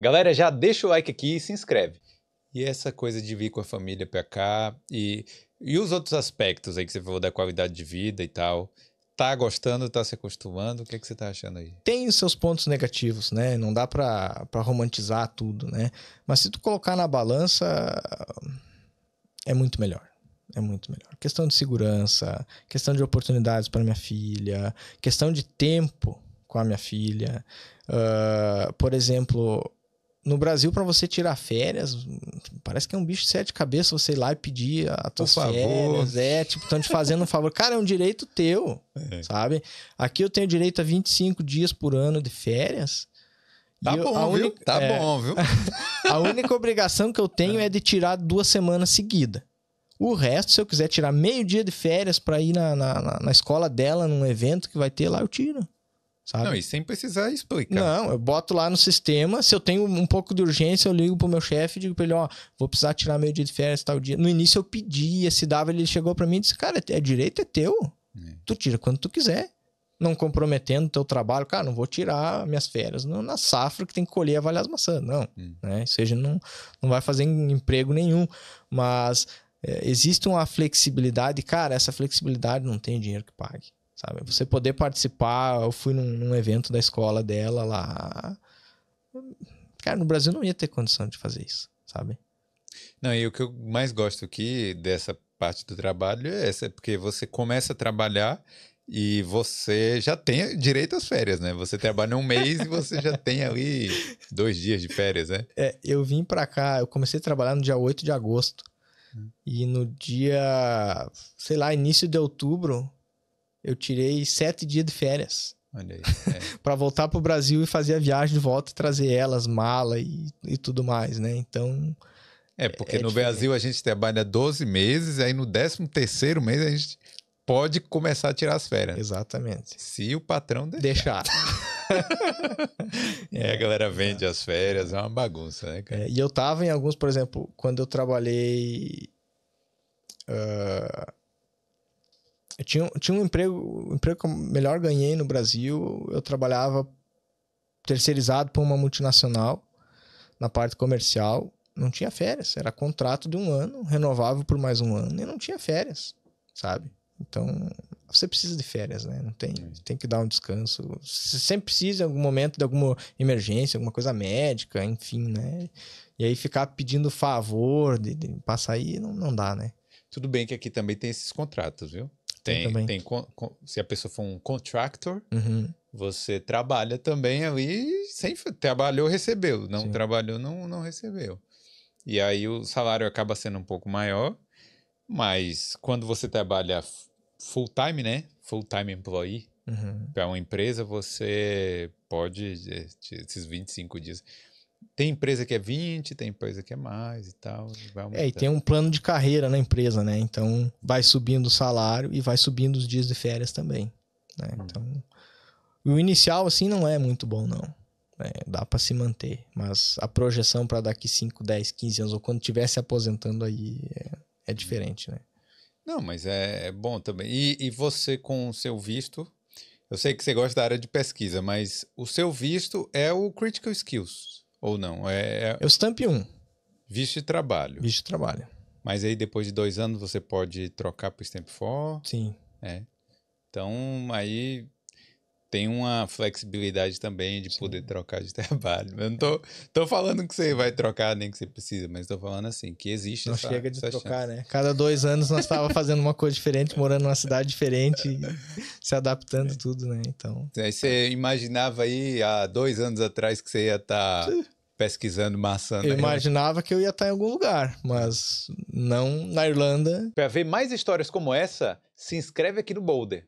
Galera, já deixa o like aqui e se inscreve. E essa coisa de vir com a família pra cá e, e os outros aspectos aí que você falou da qualidade de vida e tal. Tá gostando, tá se acostumando? O que, é que você tá achando aí? Tem os seus pontos negativos, né? Não dá pra, pra romantizar tudo, né? Mas se tu colocar na balança, é muito melhor é muito melhor. Questão de segurança, questão de oportunidades para minha filha, questão de tempo com a minha filha. Uh, por exemplo, no Brasil, para você tirar férias, parece que é um bicho de sete cabeças você ir lá e pedir a favor férias. É, tipo, estão te fazendo um favor. Cara, é um direito teu, é. sabe? Aqui eu tenho direito a 25 dias por ano de férias. Tá bom, viu? tá é, bom, viu? a única obrigação que eu tenho é. é de tirar duas semanas seguidas. O resto, se eu quiser tirar meio dia de férias para ir na, na, na escola dela, num evento que vai ter lá, eu tiro. Sabe? Não, e sem precisar explicar. Não, eu boto lá no sistema. Se eu tenho um pouco de urgência, eu ligo pro meu chefe e digo pra ele: ó, vou precisar tirar meio dia de férias tal dia. No início eu pedia, se dava, ele chegou para mim e disse: cara, é direito, é teu. É. Tu tira quando tu quiser não comprometendo o teu trabalho. Cara, não vou tirar minhas férias não, na safra que tem que colher e avaliar as maçãs. Não, hum. né? Ou seja, não, não vai fazer emprego nenhum. Mas é, existe uma flexibilidade. Cara, essa flexibilidade não tem dinheiro que pague sabe? Você poder participar. Eu fui num, num, evento da escola dela lá. Cara, no Brasil não ia ter condição de fazer isso, sabe? Não, e o que eu mais gosto aqui dessa parte do trabalho é essa, porque você começa a trabalhar e você já tem direito às férias, né? Você trabalha um mês e você já tem ali dois dias de férias, né? É, eu vim para cá, eu comecei a trabalhar no dia 8 de agosto. Hum. E no dia, sei lá, início de outubro, eu tirei sete dias de férias. Olha aí. É. para voltar pro Brasil e fazer a viagem de volta e trazer elas, mala e, e tudo mais, né? Então. É, porque é no diferente. Brasil a gente trabalha 12 meses, aí no 13 terceiro mês a gente pode começar a tirar as férias. Exatamente. Se o patrão deixar. deixar. é, a galera vende é. as férias, é uma bagunça, né, cara? É, e eu tava em alguns, por exemplo, quando eu trabalhei. Uh, eu tinha, tinha um emprego, o emprego que eu melhor ganhei no Brasil. Eu trabalhava terceirizado para uma multinacional na parte comercial. Não tinha férias, era contrato de um ano, renovável por mais um ano e não tinha férias, sabe? Então, você precisa de férias, né? Não tem, tem que dar um descanso. Você sempre precisa em algum momento de alguma emergência, alguma coisa médica, enfim, né? E aí ficar pedindo favor de, de passar aí não, não dá, né? Tudo bem que aqui também tem esses contratos, viu? Tem, tem, tem se a pessoa for um contractor, uhum. você trabalha também ali, sem, trabalhou, recebeu. Não Sim. trabalhou, não, não recebeu. E aí o salário acaba sendo um pouco maior, mas quando você trabalha full time, né? Full time employee, uhum. para uma empresa, você pode, eh, esses 25 dias tem empresa que é 20, tem empresa que é mais e tal. é, e tem um plano de carreira na empresa, né? Então vai subindo o salário e vai subindo os dias de férias também. Né? Hum. Então, o inicial assim não é muito bom, não. É, dá para se manter, mas a projeção para daqui 5, 10, 15 anos ou quando estiver se aposentando aí é, é hum. diferente, né? Não, mas é, é bom também. E, e você com o seu visto, eu sei que você gosta da área de pesquisa, mas o seu visto é o Critical Skills. Ou não? É, é... o Stamp 1. Visto de trabalho. Visto de trabalho. Mas aí depois de dois anos você pode trocar para o Stamp 4. Sim. É. Então aí tem uma flexibilidade também de Sim. poder trocar de trabalho. Eu não tô, tô falando que você vai trocar nem que você precisa, mas tô falando assim, que existe não essa Não chega de trocar, chance. né? Cada dois anos nós estava fazendo uma coisa diferente, morando numa cidade diferente, se adaptando é. tudo, né? Então... Aí você imaginava aí, há dois anos atrás, que você ia estar... Tá pesquisando maçã. Eu né? imaginava que eu ia estar tá em algum lugar, mas não na Irlanda. Para ver mais histórias como essa, se inscreve aqui no Boulder.